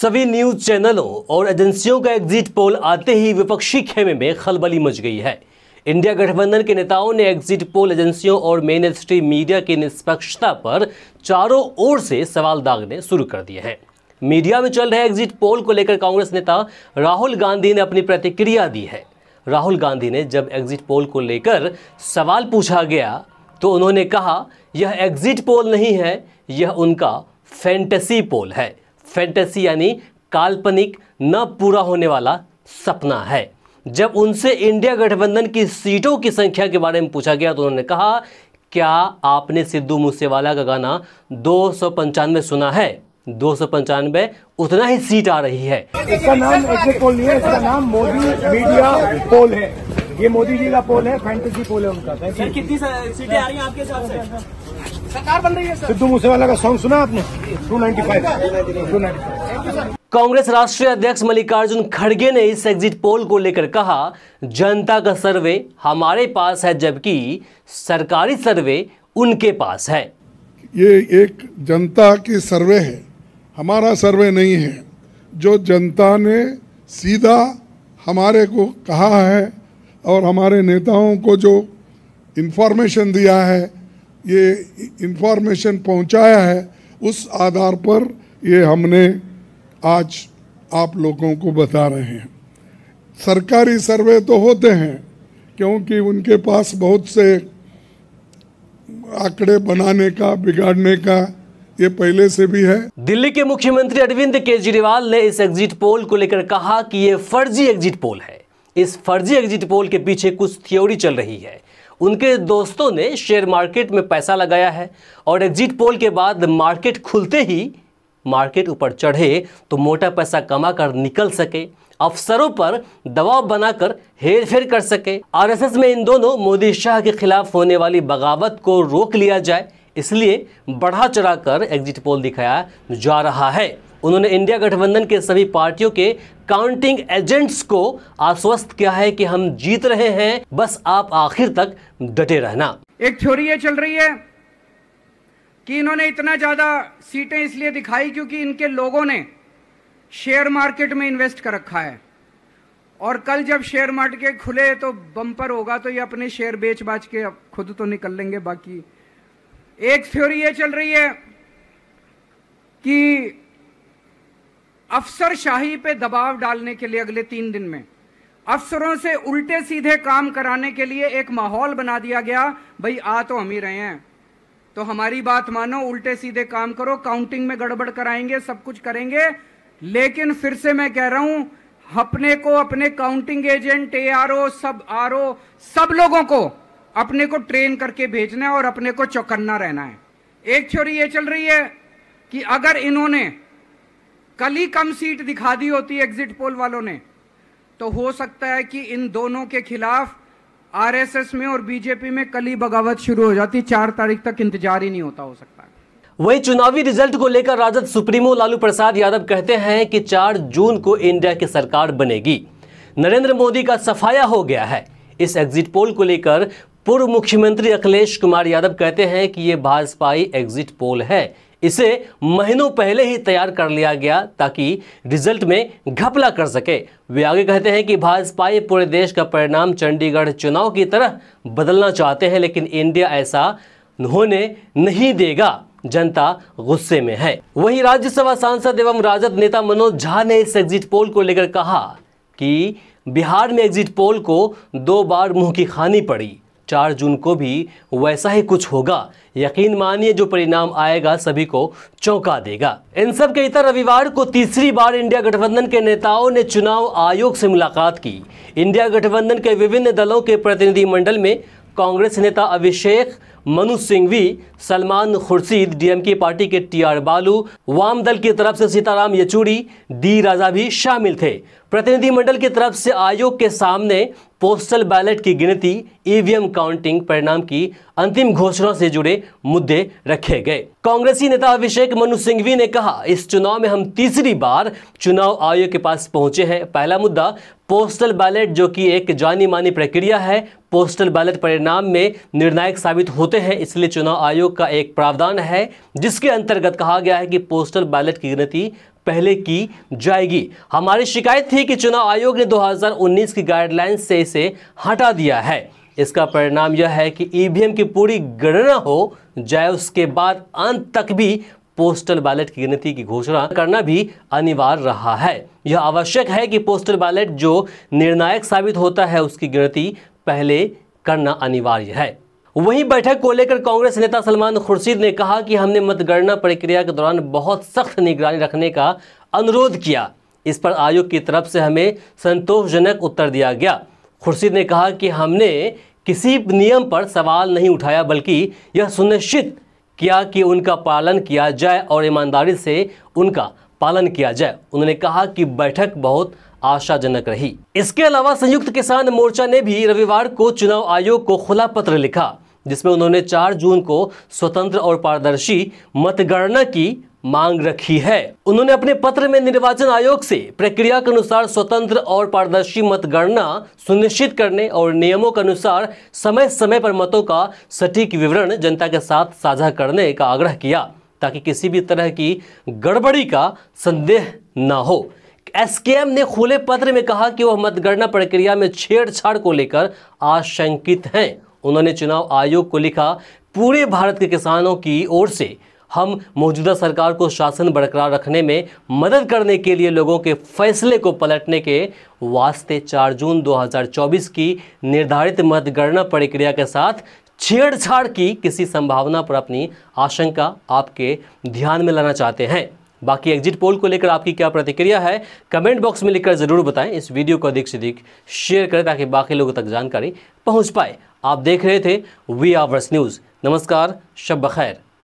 सभी न्यूज चैनलों और एजेंसियों का एग्जिट पोल आते ही विपक्षी खेमे में खलबली मच गई है इंडिया गठबंधन के नेताओं ने एग्जिट पोल एजेंसियों और मेन स्ट्रीम मीडिया की निष्पक्षता पर चारों ओर से सवाल दागने शुरू कर दिए हैं मीडिया में चल रहे एग्जिट पोल को लेकर कांग्रेस नेता राहुल गांधी ने अपनी प्रतिक्रिया दी है राहुल गांधी ने जब एग्जिट पोल को लेकर सवाल पूछा गया तो उन्होंने कहा यह एग्जिट पोल नहीं है यह उनका फैंटेसी पोल है फैंटेसी यानी काल्पनिक न पूरा होने वाला सपना है जब उनसे इंडिया गठबंधन की सीटों की संख्या के बारे में पूछा गया तो उन्होंने कहा क्या आपने सिद्धू मूसेवाला का गाना दो सुना है दो उतना ही सीट आ रही है इसका नाम ऐसे पोल नहीं है इसका नाम मोदी मीडिया पोल है ये मोदी जी का पोल है फैंटेसी पोल है उनका सर कितनी सीटें आ रही हैं आपके हिसाब से सरकार बन रही है सिद्धू मूसेवाला का सॉन्ग सुना आपने टू नाइन्टी फाइव कांग्रेस राष्ट्रीय अध्यक्ष मल्लिकार्जुन खड़गे ने इस एग्जिट पोल को लेकर कहा जनता का सर्वे हमारे पास है जबकि सरकारी सर्वे उनके पास है ये एक जनता की सर्वे है हमारा सर्वे नहीं है जो जनता ने सीधा हमारे को कहा है और हमारे नेताओं को जो इन्फॉर्मेशन दिया है ये इंफॉर्मेशन पहुंचाया है उस आधार पर ये हमने आज आप लोगों को बता रहे हैं सरकारी सर्वे तो होते हैं क्योंकि उनके पास बहुत से आंकड़े बनाने का बिगाड़ने का ये पहले से भी है दिल्ली के मुख्यमंत्री अरविंद केजरीवाल ने इस एग्जिट पोल को लेकर कहा कि ये फर्जी एग्जिट पोल है इस फर्जी एग्जिट पोल के पीछे कुछ थ्योरी चल रही है उनके दोस्तों ने शेयर मार्केट में पैसा लगाया है और एग्जिट पोल के बाद मार्केट खुलते ही मार्केट ऊपर चढ़े तो मोटा पैसा कमा कर निकल सके अफसरों पर दबाव बनाकर हेर फेर कर सके आरएसएस में इन दोनों मोदी शाह के खिलाफ होने वाली बगावत को रोक लिया जाए इसलिए बढ़ा चढ़ा कर एग्जिट पोल दिखाया जा रहा है उन्होंने इंडिया गठबंधन के सभी पार्टियों के काउंटिंग एजेंट्स को आश्वस्त किया है कि हम जीत रहे हैं बस आप आखिर तक डटे रहना एक थ्योरी ये चल रही है कि इन्होंने इतना ज़्यादा सीटें इसलिए दिखाई क्योंकि इनके लोगों ने शेयर मार्केट में इन्वेस्ट कर रखा है और कल जब शेयर मार्केट खुले तो बम्पर होगा तो ये अपने शेयर बेच बाच के खुद तो निकल लेंगे बाकी एक थ्योरी ये चल रही है कि अफसरशाही पे दबाव डालने के लिए अगले तीन दिन में अफसरों से उल्टे सीधे काम कराने के लिए एक माहौल बना दिया गया भाई आ तो हम ही रहे हैं तो हमारी बात मानो उल्टे सीधे काम करो काउंटिंग में गड़बड़ कराएंगे सब कुछ करेंगे लेकिन फिर से मैं कह रहा हूं अपने को अपने counting agent A R O सब आर ओ सब लोगों को अपने को ट्रेन करके भेजना है और अपने को चौकन्ना रहना है एक थ्योरी ये चल रही है कि अगर इन्होंने कल ही कम सीट दिखा दी होती एग्जिट पोल वालों ने तो हो सकता है कि इन दोनों के खिलाफ आरएसएस में और बीजेपी में कली बगावत शुरू हो जाती चार तारीख तक इंतजार ही नहीं होता हो सकता वही चुनावी रिजल्ट को लेकर राजद सुप्रीमो लालू प्रसाद यादव कहते हैं कि 4 जून को इंडिया की सरकार बनेगी नरेंद्र मोदी का सफाया हो गया है इस एग्जिट पोल को लेकर पूर्व मुख्यमंत्री अखिलेश कुमार यादव कहते हैं कि ये भाजपाई एग्जिट पोल है इसे महीनों पहले ही तैयार कर लिया गया ताकि रिजल्ट में घपला कर सके वे आगे कहते हैं कि भाजपा पूरे देश का परिणाम चंडीगढ़ चुनाव की तरह बदलना चाहते हैं लेकिन इंडिया ऐसा होने नहीं देगा जनता गुस्से में है वहीं राज्यसभा सांसद एवं राजद नेता मनोज झा ने इस एग्जिट पोल को लेकर कहा कि बिहार में एग्जिट पोल को दो बार मुंह की खानी पड़ी चार जून को भी वैसा ही कुछ होगा यकीन मानिए जो परिणाम आएगा सभी को चौंका देगा इन सब के इतर रविवार को तीसरी बार इंडिया गठबंधन के नेताओं ने चुनाव आयोग से मुलाकात की इंडिया गठबंधन के विभिन्न दलों के प्रतिनिधिमंडल में कांग्रेस नेता अभिषेक मनु सिंघवी सलमान खुर्शीद डीएमके पार्टी के टी आर बालू वाम दल की तरफ से सीताराम येचूरी डी राजा भी शामिल थे प्रतिनिधिमंडल की तरफ से आयोग के सामने पोस्टल बैलेट की गिनती ईवीएम काउंटिंग परिणाम की अंतिम घोषणा से जुड़े मुद्दे रखे गए कांग्रेसी नेता अभिषेक मनु सिंघवी ने कहा इस चुनाव में हम तीसरी बार चुनाव आयोग के पास पहुंचे हैं पहला मुद्दा पोस्टल बैलेट जो कि एक जानी मानी प्रक्रिया है पोस्टल बैलेट परिणाम में निर्णायक साबित होते होते हैं इसलिए चुनाव आयोग का एक प्रावधान है जिसके अंतर्गत कहा गया है कि पोस्टल बैलेट की गिनती पहले की जाएगी हमारी शिकायत थी कि चुनाव आयोग ने 2019 की गाइडलाइंस से इसे हटा दिया है इसका परिणाम यह है कि ईवीएम की पूरी गणना हो जाए उसके बाद अंत तक भी पोस्टल बैलेट की गिनती की घोषणा करना भी अनिवार्य रहा है यह आवश्यक है कि पोस्टल बैलेट जो निर्णायक साबित होता है उसकी गिनती पहले करना अनिवार्य है वहीं बैठक को लेकर कांग्रेस नेता सलमान खुर्शीद ने कहा कि हमने मतगणना प्रक्रिया के दौरान बहुत सख्त निगरानी रखने का अनुरोध किया इस पर आयोग की तरफ से हमें संतोषजनक उत्तर दिया गया खुर्शीद ने कहा कि हमने किसी नियम पर सवाल नहीं उठाया बल्कि यह सुनिश्चित किया कि उनका पालन किया जाए और ईमानदारी से उनका पालन किया जाए उन्होंने कहा कि बैठक बहुत आशाजनक रही इसके अलावा संयुक्त किसान मोर्चा ने भी रविवार को चुनाव आयोग को खुला पत्र लिखा जिसमें उन्होंने 4 जून को स्वतंत्र और पारदर्शी मतगणना की मांग रखी है उन्होंने अपने पत्र में निर्वाचन आयोग से प्रक्रिया के अनुसार स्वतंत्र और पारदर्शी मतगणना सुनिश्चित करने और नियमों के अनुसार समय समय पर मतों का सटीक विवरण जनता के साथ साझा करने का आग्रह किया ताकि किसी भी तरह की गड़बड़ी का संदेह न हो एसकेएम ने खुले पत्र में कहा कि वह मतगणना प्रक्रिया में छेड़छाड़ को लेकर आशंकित हैं उन्होंने चुनाव आयोग को लिखा पूरे भारत के किसानों की ओर से हम मौजूदा सरकार को शासन बरकरार रखने में मदद करने के लिए लोगों के फैसले को पलटने के वास्ते 4 जून 2024 की निर्धारित मतगणना प्रक्रिया के साथ छेड़छाड़ की किसी संभावना पर अपनी आशंका आपके ध्यान में लाना चाहते हैं बाकी एग्जिट पोल को लेकर आपकी क्या प्रतिक्रिया है कमेंट बॉक्स में लिखकर ज़रूर बताएं इस वीडियो को अधिक से अधिक शेयर करें ताकि बाकी लोगों तक जानकारी पहुंच पाए आप देख रहे थे वी आवर्स न्यूज़ नमस्कार शब बखैर